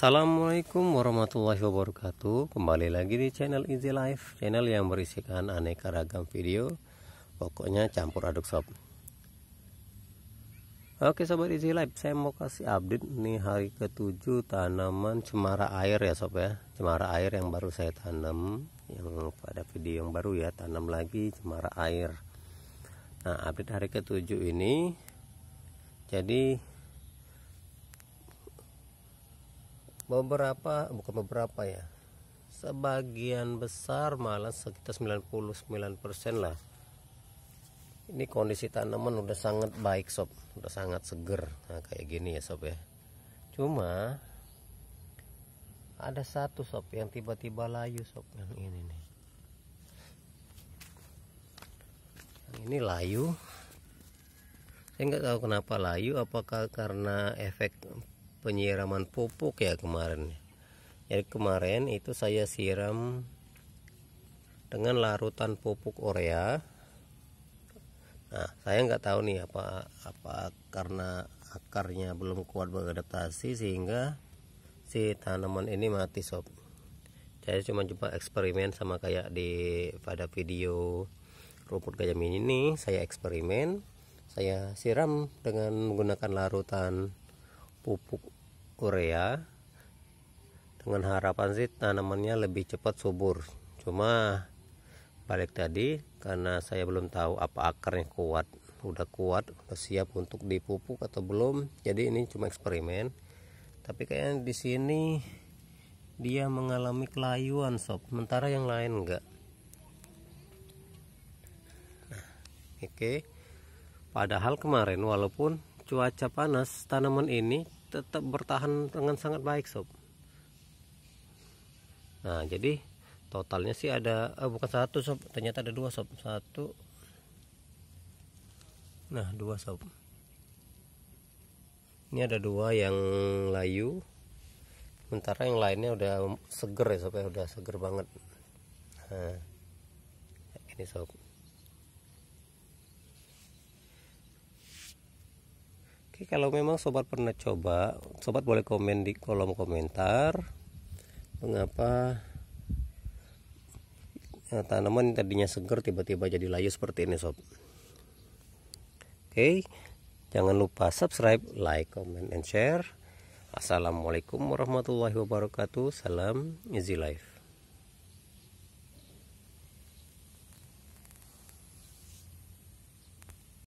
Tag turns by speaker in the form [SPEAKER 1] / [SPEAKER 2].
[SPEAKER 1] Assalamualaikum warahmatullahi wabarakatuh Kembali lagi di channel Easy Life Channel yang berisikan aneka ragam video Pokoknya campur aduk sob Oke sobat Easy Life Saya mau kasih update nih hari ketujuh Tanaman cemara air ya sob ya Cemara air yang baru saya tanam Yang pada video yang baru ya Tanam lagi cemara air Nah update hari ketujuh ini Jadi beberapa bukan beberapa ya sebagian besar malah sekitar 99% lah ini kondisi tanaman udah sangat baik sob udah sangat seger nah, kayak gini ya sob ya cuma ada satu sob yang tiba-tiba layu sob yang ini nih ini layu saya nggak tahu kenapa layu apakah karena efek penyiraman pupuk ya kemarin jadi kemarin itu saya siram dengan larutan pupuk urea nah saya nggak tahu nih apa apa karena akarnya belum kuat beradaptasi sehingga si tanaman ini mati sob saya cuma coba eksperimen sama kayak di pada video rumput gajah mini ini saya eksperimen saya siram dengan menggunakan larutan pupuk urea dengan harapan sih tanamannya lebih cepat subur cuma balik tadi karena saya belum tahu apa akarnya kuat udah kuat udah siap untuk dipupuk atau belum jadi ini cuma eksperimen tapi kayaknya di sini dia mengalami kelayuan sob sementara yang lain enggak nah, oke okay. padahal kemarin walaupun cuaca panas tanaman ini tetap bertahan dengan sangat baik sob nah jadi totalnya sih ada eh, bukan satu sob ternyata ada dua sob satu nah dua sob ini ada dua yang layu sementara yang lainnya udah seger ya sob ya udah seger banget nah ini sob Oke, kalau memang sobat pernah coba, sobat boleh komen di kolom komentar mengapa ya, tanaman yang tadinya segar tiba-tiba jadi layu seperti ini, sob. Oke, jangan lupa subscribe, like, comment, and share. Assalamualaikum warahmatullahi wabarakatuh. Salam Easy Life.